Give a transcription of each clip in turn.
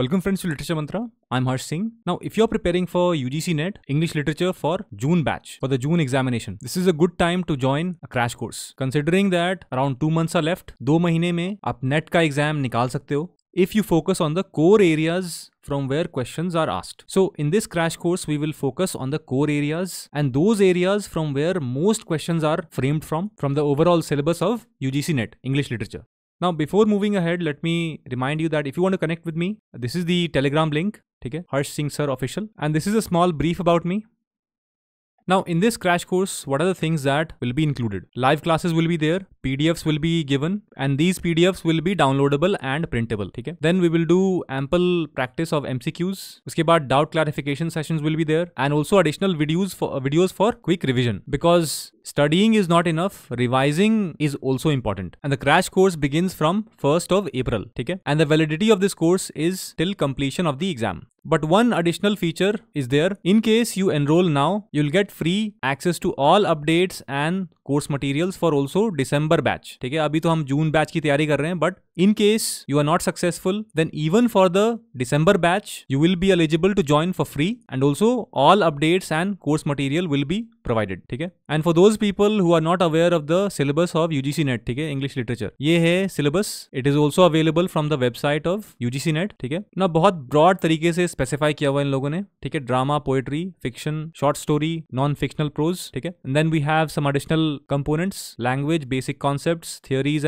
Welcome friends to Literature Mantra. I'm Harsh Singh. Now, if you're preparing for UGC NET English Literature for June batch, for the June examination, this is a good time to join a crash course. Considering that around 2 months are left, 2 महीने में आप NET का exam निकाल सकते हो if you focus on the core areas from where questions are asked. So in this crash course, we will focus on the core areas and those areas from where most questions are framed from, from the overall syllabus of UGC NET, English Literature. Now, before moving ahead, let me remind you that if you want to connect with me, this is the Telegram link, okay? Harsh Singh Sir official. And this is a small brief about me. Now, in this crash course, what are the things that will be included? Live classes will be there, PDFs will be given, and these PDFs will be downloadable and printable. Okay? Then we will do ample practice of MCQs. Uske baad doubt clarification sessions will be there, and also additional videos for uh, videos for quick revision. Because Studying is not enough, revising is also important. And the crash course begins from 1st of April, okay? And the validity of this course is till completion of the exam. But one additional feature is there. In case you enroll now, you'll get free access to all updates and course materials for also December batch. Okay? अभी तो हम जून batch की तैयारी कर रहे हैं in case you are not successful, then even for the December batch, you will be eligible to join for free and also all updates and course material will be provided. ठीक है And for those people who are not aware of the syllabus of UGC Net, ठीक है English Literature. ये है syllabus. It is also available from the website of UGC Net, ठीक है ना बहुत broad तरीके से specify किया हुआ इन लोगों ने ठीक है drama poetry fiction short story non fictional prose ठीक है then we have some additional components language basic concept theories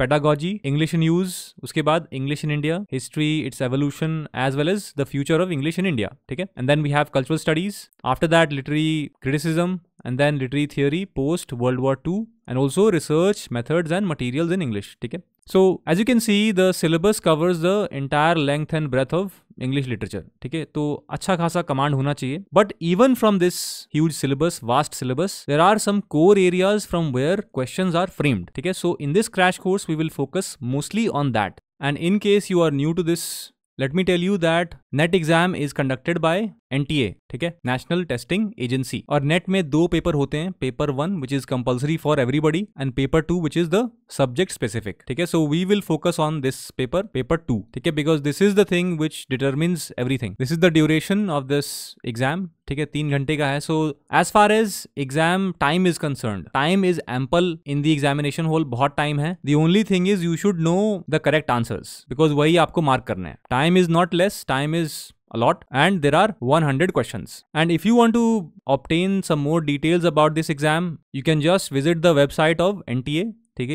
pedagogy English in use उसके बाद English in India history its evolution as well as the future of English in India ठीक है and then we have cultural studies after that literary criticism and then literary theory post World War II and also research methods and materials in English. Okay? So as you can see the syllabus covers the entire length and breadth of English literature. Okay? So acha khasa command hona chahiye. But even from this huge syllabus, vast syllabus, there are some core areas from where questions are framed. Okay? So in this crash course we will focus mostly on that. And in case you are new to this, let me tell you that NET exam is conducted by NTA ठीक है National Testing Agency और NET में दो paper होते हैं paper one which is compulsory for everybody and paper two which is the subject specific ठीक है so we will focus on this paper paper two ठीक है because this is the thing which determines everything this is the duration of this exam ठीक है तीन घंटे का है so as far as exam time is concern time is ample in the examination whole बहुत time है the only thing is you should know the correct answers because वही आपको मार्क करना है time is not less time is a lot and there are 100 questions and if you want to obtain some more details about this exam you can just visit the website of NTA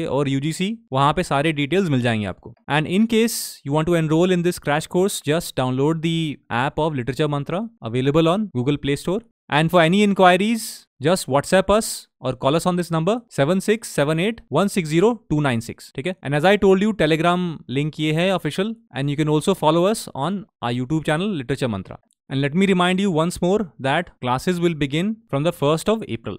or UGC वहाँ पे सारे details मिल जाएंगे आपको and in case you want to enroll in this crash course just download the app of literature mantra available on google play store and for any inquiries, just WhatsApp us or call us on this number 7678160296. Okay? And as I told you, Telegram link hai official, and you can also follow us on our YouTube channel Literature Mantra. And let me remind you once more that classes will begin from the 1st of April.